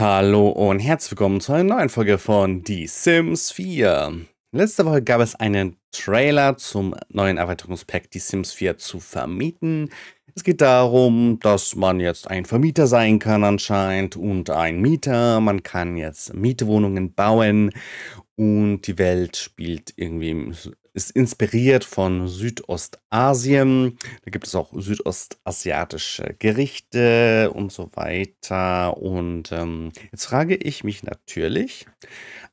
Hallo und herzlich willkommen zu einer neuen Folge von The Sims 4. Letzte Woche gab es einen Trailer zum neuen Erweiterungspack Die Sims 4 zu vermieten. Es geht darum, dass man jetzt ein Vermieter sein kann anscheinend und ein Mieter. Man kann jetzt Mietwohnungen bauen und die Welt spielt irgendwie im ist inspiriert von Südostasien. Da gibt es auch südostasiatische Gerichte und so weiter. Und ähm, jetzt frage ich mich natürlich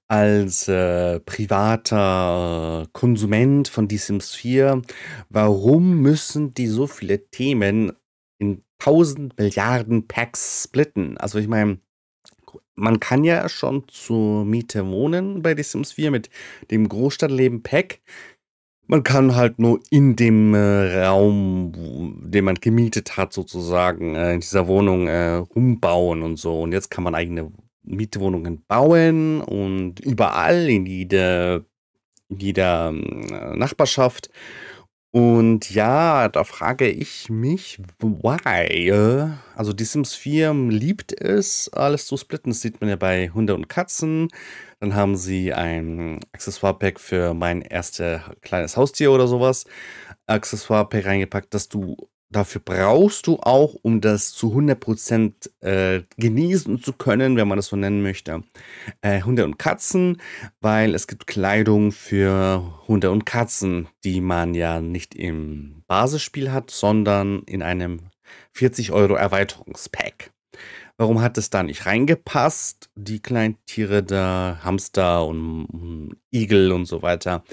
als äh, privater äh, Konsument von The Sims 4, warum müssen die so viele Themen in 1000 Milliarden Packs splitten? Also ich meine, man kann ja schon zur Miete wohnen bei The Sims 4 mit dem Großstadtleben Pack. Man kann halt nur in dem äh, Raum, den man gemietet hat, sozusagen, äh, in dieser Wohnung äh, rumbauen und so. Und jetzt kann man eigene Mietwohnungen bauen und überall in jeder, in jeder ähm, Nachbarschaft. Und ja, da frage ich mich, why? Also die Sims 4 liebt es, alles zu splitten. Das sieht man ja bei Hunde und Katzen. Dann haben sie ein Accessoire-Pack für mein erstes kleines Haustier oder sowas. Accessoire-Pack reingepackt, dass du dafür brauchst du auch, um das zu 100% äh, genießen zu können, wenn man das so nennen möchte, äh, Hunde und Katzen, weil es gibt Kleidung für Hunde und Katzen, die man ja nicht im Basisspiel hat, sondern in einem 40 Euro Erweiterungspack. Warum hat es da nicht reingepasst? Die Kleintiere da, Hamster und Igel und so weiter,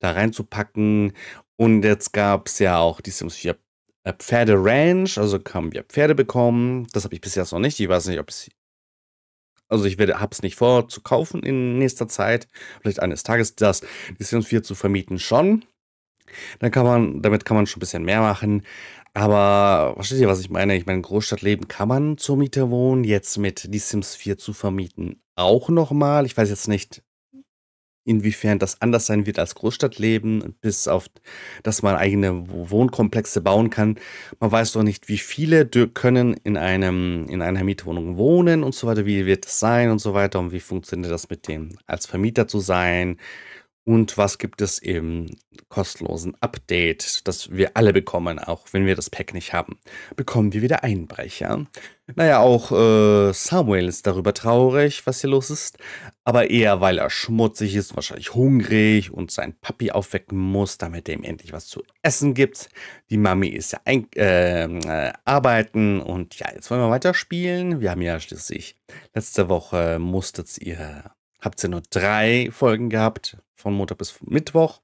da reinzupacken. Und jetzt gab es ja auch die Sims 4 äh, Pferde Ranch, also haben wir Pferde bekommen. Das habe ich bisher noch nicht. Ich weiß nicht, ob es. Also ich werde, habe es nicht vor zu kaufen in nächster Zeit. Vielleicht eines Tages das die Sims 4 zu vermieten schon. Dann kann man, damit kann man schon ein bisschen mehr machen. Aber versteht ihr, was ich meine? Ich meine, Großstadtleben kann man zur Miete wohnen. Jetzt mit Die Sims 4 zu vermieten auch nochmal. Ich weiß jetzt nicht, inwiefern das anders sein wird als Großstadtleben, bis auf, dass man eigene Wohnkomplexe bauen kann. Man weiß doch nicht, wie viele können in, einem, in einer Mietwohnung wohnen und so weiter, wie wird es sein und so weiter und wie funktioniert das mit dem als Vermieter zu sein und was gibt es im kostenlosen Update, das wir alle bekommen, auch wenn wir das Pack nicht haben? Bekommen wir wieder Einbrecher? Naja, auch äh, Samuel ist darüber traurig, was hier los ist. Aber eher, weil er schmutzig ist, wahrscheinlich hungrig und sein Papi aufwecken muss, damit er ihm endlich was zu essen gibt. Die Mami ist ja ein, äh, äh, arbeiten und ja, jetzt wollen wir weiterspielen. Wir haben ja schließlich letzte Woche musstet ihr habt ihr nur drei Folgen gehabt, von Montag bis Mittwoch.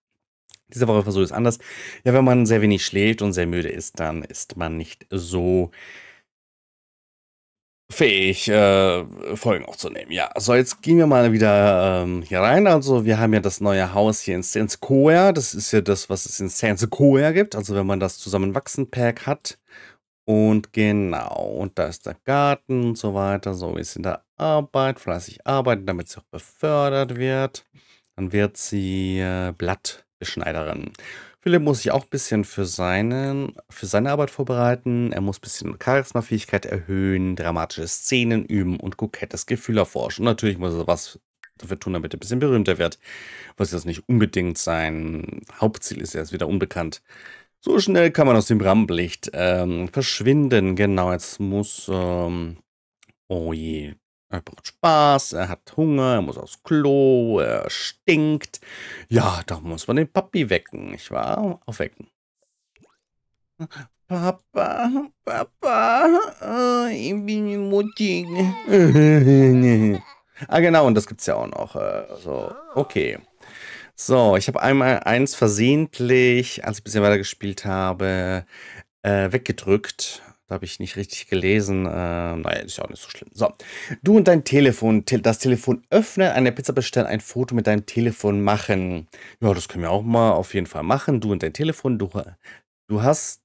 Diese Woche versuche ich es anders. Ja, wenn man sehr wenig schläft und sehr müde ist, dann ist man nicht so fähig, äh, Folgen aufzunehmen. Ja, so jetzt gehen wir mal wieder ähm, hier rein. Also wir haben ja das neue Haus hier in Coer. Das ist ja das, was es in Coer gibt. Also wenn man das Zusammenwachsen-Pack hat und genau, und da ist der Garten und so weiter. So ist sie in der Arbeit, fleißig arbeiten, damit sie auch befördert wird. Dann wird sie äh, Blattbeschneiderin. Philipp muss sich auch ein bisschen für, seinen, für seine Arbeit vorbereiten. Er muss ein bisschen Charismafähigkeit erhöhen, dramatische Szenen üben und kokettes Gefühl erforschen. Und natürlich muss er was dafür tun, damit er ein bisschen berühmter wird. Was jetzt nicht unbedingt sein Hauptziel ist, er ist wieder unbekannt. So schnell kann man aus dem Rampenlicht ähm, verschwinden. Genau, jetzt muss... Ähm, oh je. Er braucht Spaß, er hat Hunger, er muss aufs Klo, er stinkt. Ja, da muss man den Papi wecken, nicht wahr? Aufwecken. Papa, Papa, äh, ich bin mutig. ah, genau, und das gibt's ja auch noch. Äh, so, okay. So, ich habe einmal eins versehentlich, als ich ein bisschen weiter gespielt habe, äh, weggedrückt. Da habe ich nicht richtig gelesen. Äh, naja, ist ja auch nicht so schlimm. So, du und dein Telefon. Te das Telefon öffnen, eine Pizza bestellen, ein Foto mit deinem Telefon machen. Ja, das können wir auch mal auf jeden Fall machen. Du und dein Telefon. Du, du hast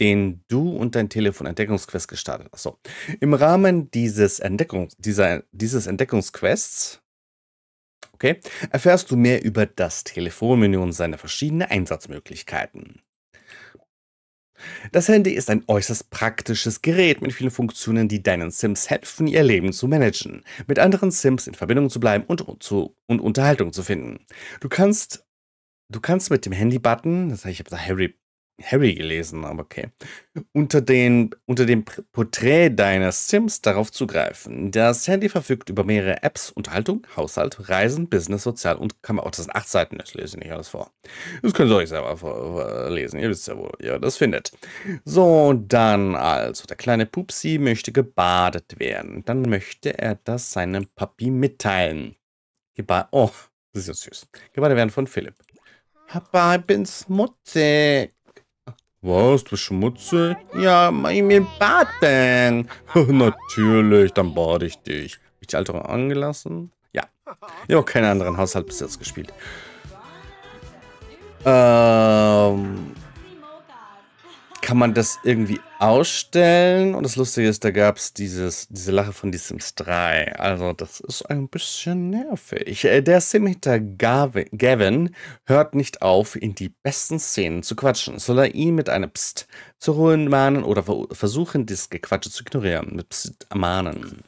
den du und dein Telefon Entdeckungsquest gestartet. Achso. Im Rahmen dieses, Entdeckungs dieser, dieses Entdeckungsquests Okay? Erfährst du mehr über das Telefonmenü und seine verschiedenen Einsatzmöglichkeiten. Das Handy ist ein äußerst praktisches Gerät mit vielen Funktionen, die deinen Sims helfen, ihr Leben zu managen, mit anderen Sims in Verbindung zu bleiben und, zu, und Unterhaltung zu finden. Du kannst, du kannst mit dem Handy-Button, das heißt, ich habe da Harry Harry gelesen, aber okay. Unter, den, unter dem Porträt deiner Sims darauf zugreifen. Das Handy verfügt über mehrere Apps, Unterhaltung, Haushalt, Reisen, Business, Sozial und Kamera. Das sind acht Seiten, das lese ich nicht alles vor. Das könnt ihr euch selber lesen, ihr wisst ja, wo ihr das findet. So, dann also, der kleine Pupsi möchte gebadet werden. Dann möchte er das seinem Papi mitteilen. Geba oh, das ist ja süß. Gebadet werden von Philipp. Papa, ich bin schmutzig. Was, du bist schmutzig? Ja, mach ich mir baden. Natürlich, dann bade ich dich. Hab ich die Alterung angelassen? Ja. Ich habe keinen anderen Haushalt bis jetzt gespielt. Ähm kann man das irgendwie ausstellen? Und das Lustige ist, da gab es diese Lache von The Sims 3. Also, das ist ein bisschen nervig. Äh, der Sim hinter Gavin hört nicht auf, in die besten Szenen zu quatschen. Soll er ihn mit einem Psst zu Ruhen mahnen oder versuchen, das Gequatsche zu ignorieren? Mit Psst mahnen.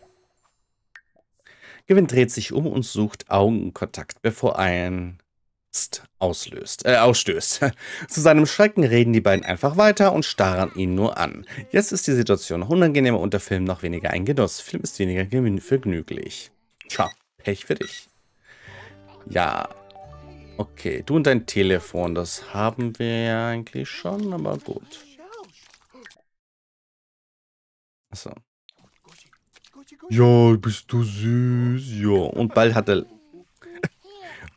Gavin dreht sich um und sucht Augenkontakt, bevor ein auslöst, äh, ausstößt. Zu seinem Schrecken reden die beiden einfach weiter und starren ihn nur an. Jetzt ist die Situation noch unangenehmer und der Film noch weniger ein Genuss. Film ist weniger vergnüglich. Tja, Pech für dich. Ja. Okay, du und dein Telefon, das haben wir eigentlich schon, aber gut. Achso. Ja, bist du süß. Ja, und bald hat er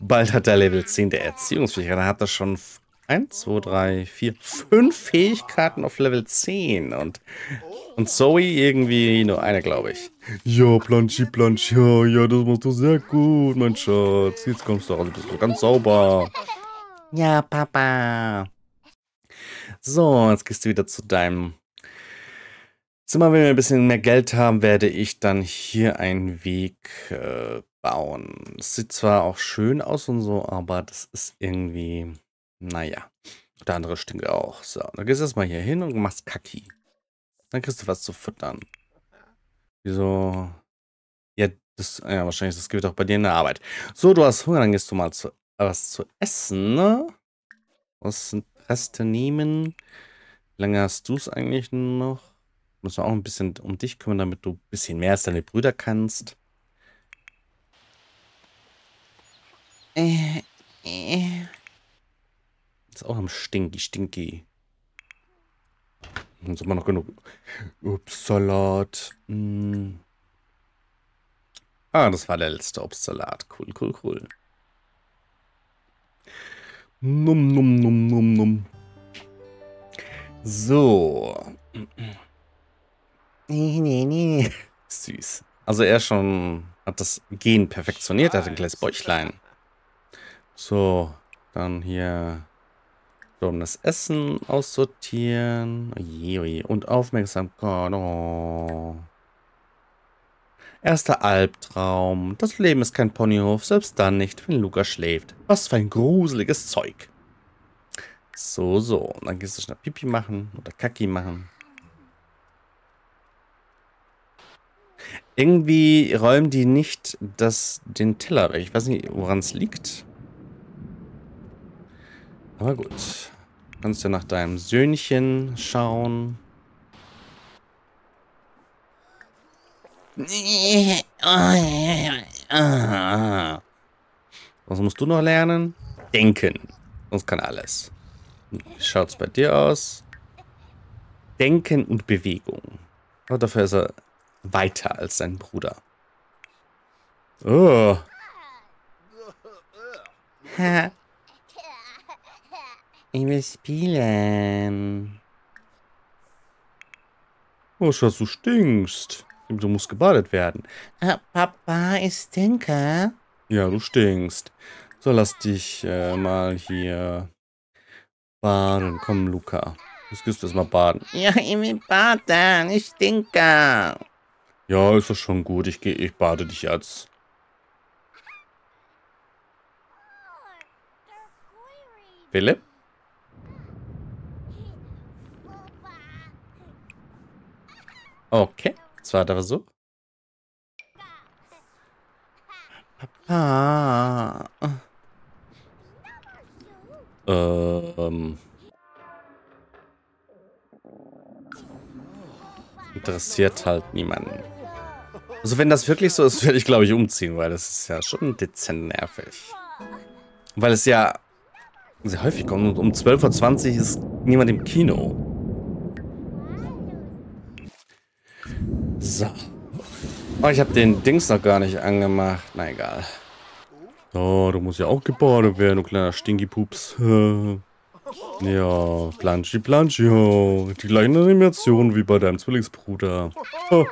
Bald hat er Level 10 der Erziehungsfähigkeit. Dann hat er schon 1, 2, 3, 4, 5 Fähigkeiten auf Level 10. Und, und Zoe irgendwie nur eine, glaube ich. Ja, Planschi, Planschi, ja, oh, ja, das machst du sehr gut, mein Schatz. Jetzt kommst du raus, bist du ganz sauber. Ja, Papa. So, jetzt gehst du wieder zu deinem Zimmer. Wenn wir ein bisschen mehr Geld haben, werde ich dann hier einen Weg äh, bauen. Das sieht zwar auch schön aus und so, aber das ist irgendwie, naja. Der andere stinkt auch. So, dann gehst du erstmal hier hin und machst Kaki. Dann kriegst du was zu futtern. Wieso? Ja, das, ja, wahrscheinlich, das gibt auch bei dir in der Arbeit. So, du hast Hunger, dann gehst du mal zu, äh, was zu essen, ne? Was sind Reste nehmen. Wie lange hast du es eigentlich noch? Müssen wir auch ein bisschen um dich kümmern, damit du ein bisschen mehr als deine Brüder kannst. Äh, äh. Ist auch am Stinky, Stinky. Jetzt sind wir noch genug. Obstsalat. Mm. Hm. Ah, das war der letzte Obstsalat. Cool, cool, cool. Num, num, num, num, num. So. Nee, nee, nee. Süß. Also er schon hat das Gen perfektioniert, er hat ein kleines Bäuchlein. So, dann hier um das Essen aussortieren. Oje, oje. Und Aufmerksamkeit. Oh. Erster Albtraum. Das Leben ist kein Ponyhof, selbst dann nicht, wenn Luca schläft. Was für ein gruseliges Zeug. So, so. Und dann gehst du schnell Pipi machen oder Kaki machen. Irgendwie räumen die nicht das, den Teller weg. Ich weiß nicht, woran es liegt. Aber gut. Kannst ja nach deinem Söhnchen schauen. Was musst du noch lernen? Denken. Sonst kann alles. Wie schaut's bei dir aus? Denken und Bewegung. Aber dafür ist er weiter als sein Bruder. Oh. Ich will spielen. Oh, Schatz, du stinkst. Du musst gebadet werden. Ah, Papa, ich stinke. Ja, du stinkst. So, lass dich äh, mal hier baden. Komm, Luca. Jetzt gehst du erstmal baden. Ja, ich will baden. Ich stinke. Ja, ist doch schon gut. Ich, geh, ich bade dich jetzt. Philipp? Okay, zweiter Versuch. Ah. Ähm. Interessiert halt niemanden. Also wenn das wirklich so ist, werde ich glaube ich umziehen, weil das ist ja schon dezent nervig. Weil es ja sehr häufig kommt und um 12.20 Uhr ist niemand im Kino. So. Oh, ich habe den Dings noch gar nicht angemacht. Na egal. Oh, du musst ja auch gebadet werden, du kleiner Stinky-Pups. Ja, Planschi Planschi, oh. die gleichen Animationen wie bei deinem Zwillingsbruder. Oh.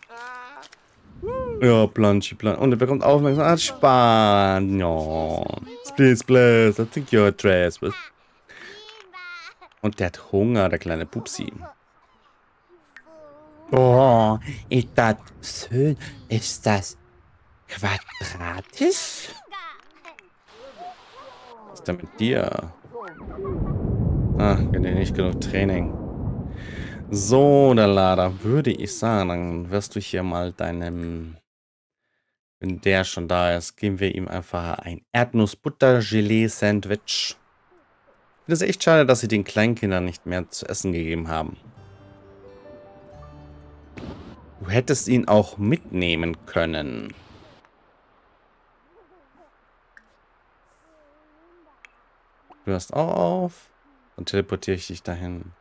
Ja, Planschi Planschi. Und er bekommt Aufmerksamkeit. Spanien. Oh. Please, please, I think you're a dress. Und der hat Hunger, der kleine Pupsi. Boah, ist das schön. Ist das quadratisch? Was ist da mit dir? Ah, nicht genug Training. So, der Lader, würde ich sagen, dann wirst du hier mal deinem... Wenn der schon da ist, geben wir ihm einfach ein Erdnuss-Butter-Gelee-Sandwich. Das ist echt schade, dass sie den Kleinkindern nicht mehr zu essen gegeben haben hättest ihn auch mitnehmen können. Du hörst auch auf. Dann teleportiere ich dich dahin.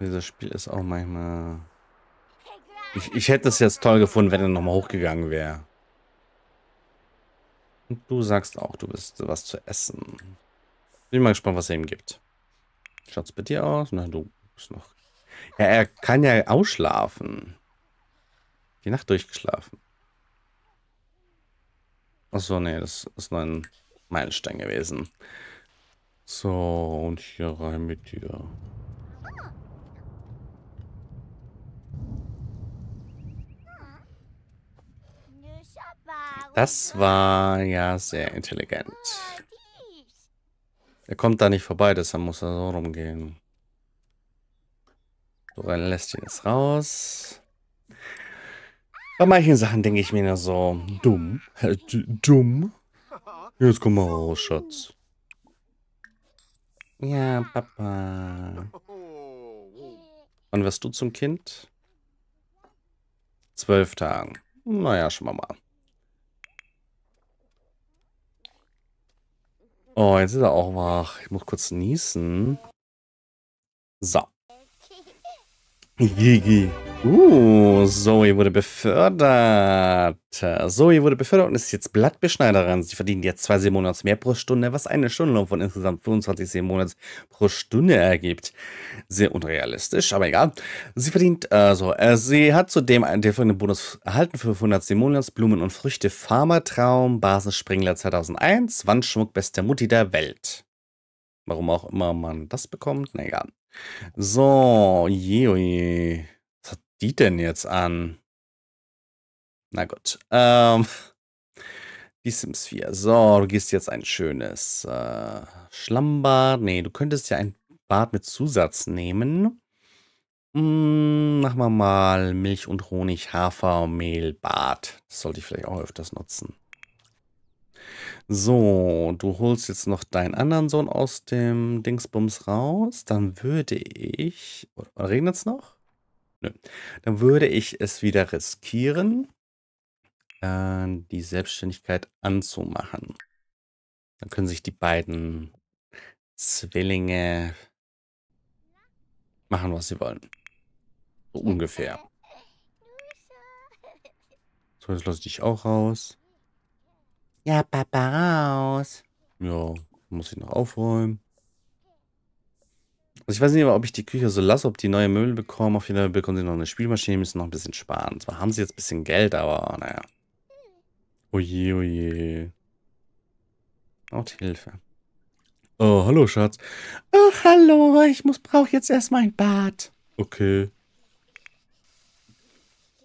Dieses Spiel ist auch manchmal... Ich, ich hätte es jetzt toll gefunden, wenn er nochmal hochgegangen wäre. Und du sagst auch, du bist was zu essen. Bin mal gespannt, was er ihm gibt. Schaut's bei dir aus? Na, du bist noch ja, er kann ja ausschlafen. Die Nacht durchgeschlafen. Achso, nee, das ist nur ein Meilenstein gewesen. So, und hier rein mit dir. Das war ja sehr intelligent. Er kommt da nicht vorbei, deshalb muss er so rumgehen. So, dann lässt ihn jetzt raus. Bei manchen Sachen denke ich mir nur so, dumm, dumm. Jetzt komm mal raus, Schatz. Ja, Papa. Wann wirst du zum Kind? Zwölf Tagen. Naja, schauen wir mal. Oh, jetzt ist er auch wach. Ich muss kurz niesen. So. GG. Uh, Zoe wurde befördert. Zoe wurde befördert und ist jetzt Blattbeschneiderin. Sie verdient jetzt zwei Seemonats mehr pro Stunde, was eine Stundenlohn von insgesamt 25 Seemonats pro Stunde ergibt. Sehr unrealistisch, aber egal. Sie verdient, also, äh, sie hat zudem einen folgenden Bonus erhalten: 500 Seemonats, Blumen und Früchte, Farmertraum, Basissprengler 2001, Wandschmuck, beste Mutti der Welt. Warum auch immer man das bekommt, naja. So, je, oh je. Was hat die denn jetzt an? Na gut. Ähm, die Sims 4. So, du gehst jetzt ein schönes äh, Schlammbad. Nee, du könntest ja ein Bad mit Zusatz nehmen. Hm, machen wir mal Milch und Honig, Hafer, Mehl, Bad. Das sollte ich vielleicht auch öfters nutzen. So, du holst jetzt noch deinen anderen Sohn aus dem Dingsbums raus. Dann würde ich. regnet es noch? Nö. Dann würde ich es wieder riskieren, äh, die Selbstständigkeit anzumachen. Dann können sich die beiden Zwillinge machen, was sie wollen. So ungefähr. So, jetzt lasse ich dich auch raus. Ja, Papa raus. Ja, muss ich noch aufräumen. Also ich weiß nicht, ob ich die Küche so lasse, ob die neue Möbel bekommen. Auf jeden Fall bekommen sie noch eine Spielmaschine, müssen noch ein bisschen sparen. Zwar haben sie jetzt ein bisschen Geld, aber naja. Oje, oje. Braucht Hilfe. Oh, hallo, Schatz. Ach, oh, hallo, ich muss brauche jetzt erstmal ein Bad. Okay.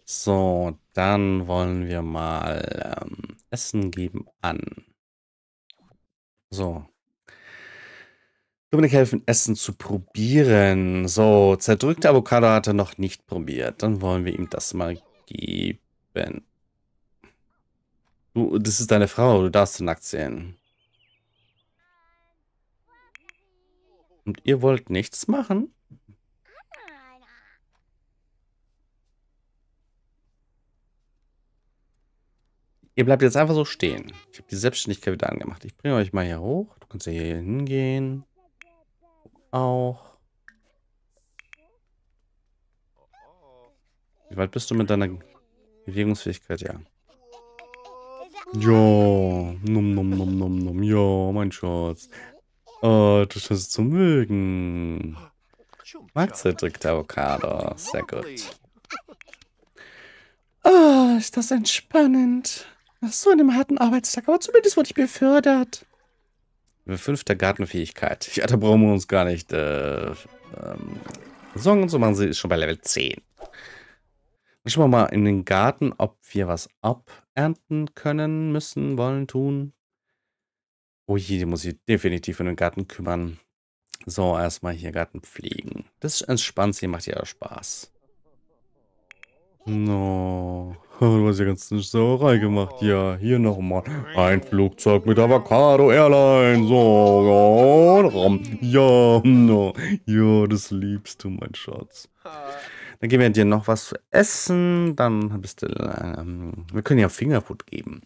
So, dann wollen wir mal ähm, Essen geben an. So. Dominik helfen, Essen zu probieren. So, zerdrückte Avocado hat er noch nicht probiert. Dann wollen wir ihm das mal geben. Du, das ist deine Frau, du darfst sie nackt sehen. Und ihr wollt nichts machen? Ihr bleibt jetzt einfach so stehen. Ich habe die Selbstständigkeit wieder angemacht. Ich bringe euch mal hier hoch. Du kannst hier hingehen. Auch. Wie weit bist du mit deiner Bewegungsfähigkeit? Ja. Jo, num num num num num, jo, mein Schatz. Oh, du schaffst zu mögen. Magst du Marktzeitdrückt Avocado, sehr gut. Oh, ist das entspannend. Nach so einem harten Arbeitstag, aber zumindest wurde ich befördert. Fünfte Gartenfähigkeit. Ja, da brauchen wir uns gar nicht äh, ähm, Sorgen und so machen. Sie ist schon bei Level 10. Dann schauen wir mal in den Garten, ob wir was abernten können, müssen, wollen, tun. Oh je, die muss ich definitiv in den Garten kümmern. So, erstmal hier Garten pflegen. Das entspannt, sie, macht ja Spaß. No. Du hast ja ganz eine Sauerei gemacht. Ja, hier nochmal. Ein Flugzeug mit Avocado Airlines. So, oh, oh, ja, no. ja, das liebst du, mein Schatz. Dann geben wir dir noch was zu essen. Dann bist du. Ähm, wir können ja Fingerfood geben.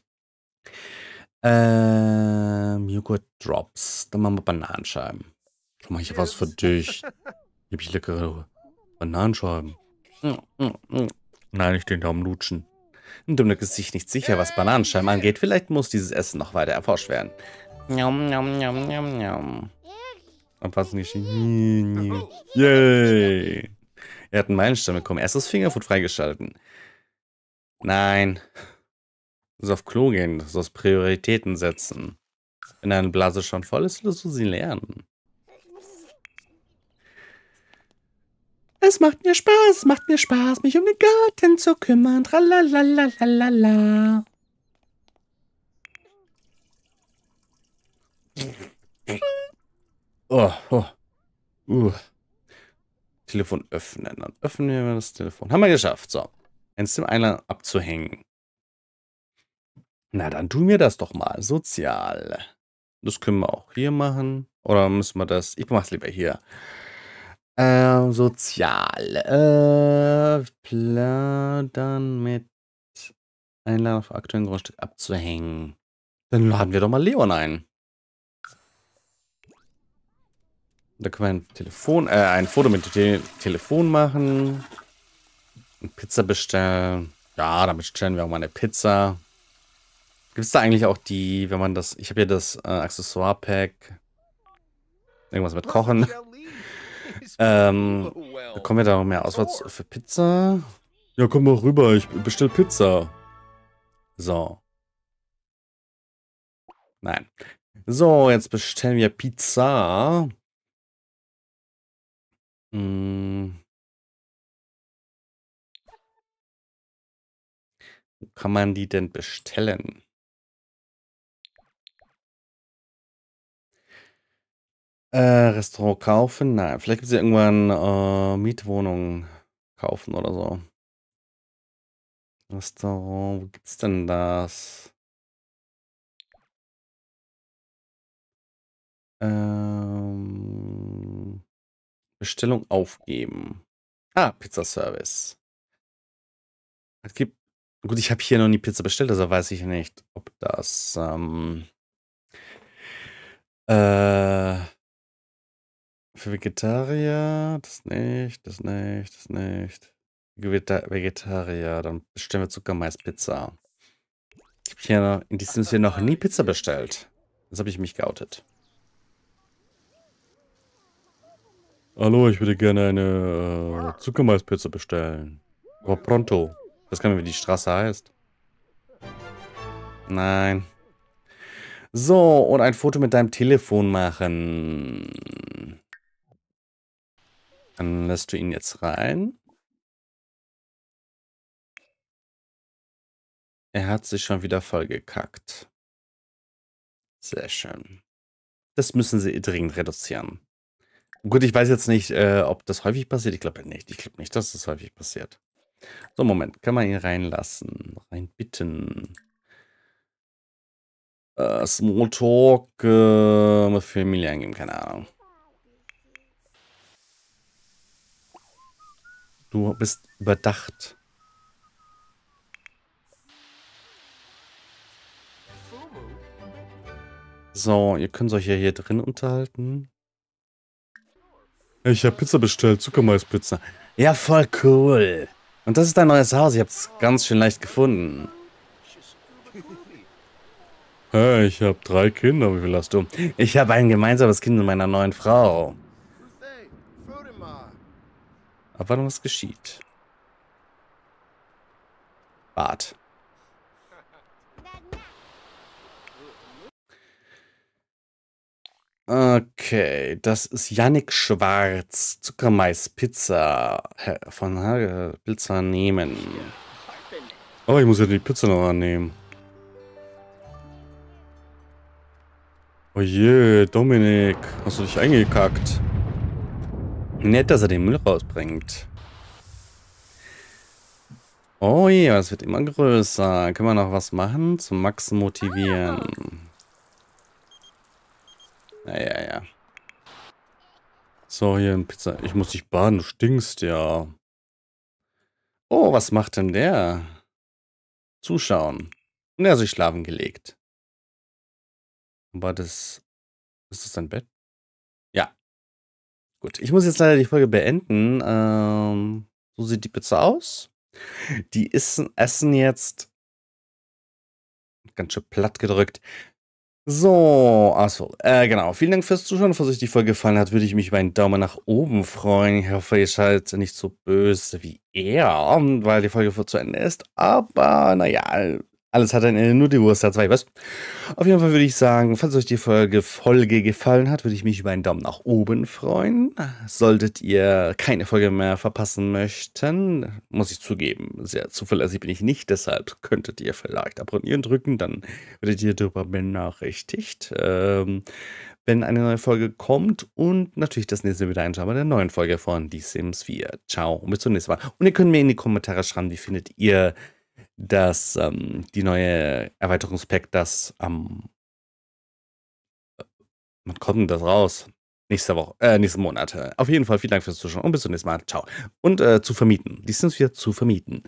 Ähm, Joghurt Drops. Dann machen wir Bananenscheiben. Schau mal, ich habe was für dich. Liebe ich leckere Bananenscheiben. Nein, ich den Daumen lutschen. Und Dumnick ist sich nicht sicher, was Bananenscheiben angeht. Vielleicht muss dieses Essen noch weiter erforscht werden. Njom, njom, njom, njom, njom. Anfassen geschehen. Yay! Er hat einen Meilenstein bekommen. Erstes Fingerfood freigeschalten. Nein. Du sollst auf Klo gehen, du sollst Prioritäten setzen. Wenn deine Blase schon voll ist, wirst du sie lernen. Es macht mir Spaß, es macht mir Spaß, mich um den Garten zu kümmern. Tralalalalala. Oh, oh. Uh. Telefon öffnen. Dann öffnen wir das Telefon. Haben wir geschafft. So. Eins dem Einladen abzuhängen. Na, dann tun wir das doch mal. Sozial. Das können wir auch hier machen. Oder müssen wir das? Ich mach's lieber hier. Ähm, sozial. Äh, plan dann mit Einladung auf aktuellen Grundstück abzuhängen. Dann laden wir doch mal Leon ein. Da können wir ein Telefon, äh, ein Foto mit dem Te Telefon machen. Eine Pizza bestellen. Ja, damit stellen wir auch mal eine Pizza. Gibt es da eigentlich auch die, wenn man das, ich habe hier das äh, Accessoire-Pack. Irgendwas mit Kochen. Ähm, bekommen wir da noch mehr Auswärts für Pizza? Ja, komm mal rüber, ich bestell Pizza. So. Nein. So, jetzt bestellen wir Pizza. Hm. Wo kann man die denn bestellen? Äh, Restaurant kaufen? Nein, vielleicht gibt es ja irgendwann äh, Mietwohnungen kaufen oder so. Restaurant, wo gibt's denn das? Ähm, Bestellung aufgeben. Ah, Pizzaservice. Es gibt. Gut, ich habe hier noch nie Pizza bestellt, also weiß ich nicht, ob das ähm, äh, für Vegetarier, das nicht, das nicht, das nicht. Vegetarier, dann bestellen wir Zuckermaispizza. Ich habe hier in diesem Sinne noch nie Pizza bestellt. Jetzt habe ich mich geoutet. Hallo, ich würde gerne eine äh, Zuckermaispizza bestellen. Aber oh, pronto. Das kann, man, wie die Straße heißt. Nein. So, und ein Foto mit deinem Telefon machen. Dann lässt du ihn jetzt rein. Er hat sich schon wieder vollgekackt. Sehr schön. Das müssen sie dringend reduzieren. Gut, ich weiß jetzt nicht, äh, ob das häufig passiert. Ich glaube nicht. Ich glaube nicht, dass das häufig passiert. So, Moment. Kann man ihn reinlassen? Reinbitten. Äh, Smalltalk äh, mit Familie eingeben, keine Ahnung. Du bist überdacht. So, ihr könnt euch ja hier drin unterhalten. Ich habe Pizza bestellt, Zuckermaispizza. Ja, voll cool. Und das ist dein neues Haus. Ich hab's ganz schön leicht gefunden. Hey, ich habe drei Kinder. Wie viel hast du? Ich habe ein gemeinsames Kind mit meiner neuen Frau. Abwartung, was geschieht. Bart. Okay, das ist Yannick Schwarz, Zuckermaispizza von Hage äh, Pizza nehmen. Oh, ich muss ja die Pizza noch annehmen. Oh je, Dominik, hast du dich eingekackt? Nett, dass er den Müll rausbringt. Oh je, yeah, das wird immer größer. Können wir noch was machen zum Max motivieren? Ja, ja, ja. So, hier ein Pizza. Ich muss dich baden, du stinkst ja. Oh, was macht denn der? Zuschauen. Und er hat sich schlafen gelegt. Aber das... Ist das dein Bett? Gut, ich muss jetzt leider die Folge beenden. Ähm, so sieht die Pizza aus. Die essen, essen jetzt ganz schön platt gedrückt. So, achso, äh, genau. Vielen Dank fürs Zuschauen. Falls euch die Folge gefallen hat, würde ich mich über einen Daumen nach oben freuen. Ich hoffe, ihr seid nicht so böse wie er, weil die Folge vor zu Ende ist. Aber naja, alles hat ein Ende, nur die Wurst hat zwei. Was? Auf jeden Fall würde ich sagen, falls euch die Folge, Folge gefallen hat, würde ich mich über einen Daumen nach oben freuen. Solltet ihr keine Folge mehr verpassen möchten, muss ich zugeben, sehr zuverlässig bin ich nicht. Deshalb könntet ihr vielleicht abonnieren drücken, dann werdet ihr darüber benachrichtigt, ähm, wenn eine neue Folge kommt. Und natürlich das nächste wieder einschauen bei der neuen Folge von Die Sims 4. Ciao und bis zum nächsten Mal. Und ihr könnt mir in die Kommentare schreiben, wie findet ihr dass ähm, die neue Erweiterungspack das am. Ähm, man kommt denn das raus? Nächste Woche, äh, nächsten Monat. Auf jeden Fall vielen Dank fürs Zuschauen und bis zum nächsten Mal. Ciao. Und äh, zu vermieten. Die sind wieder zu vermieten.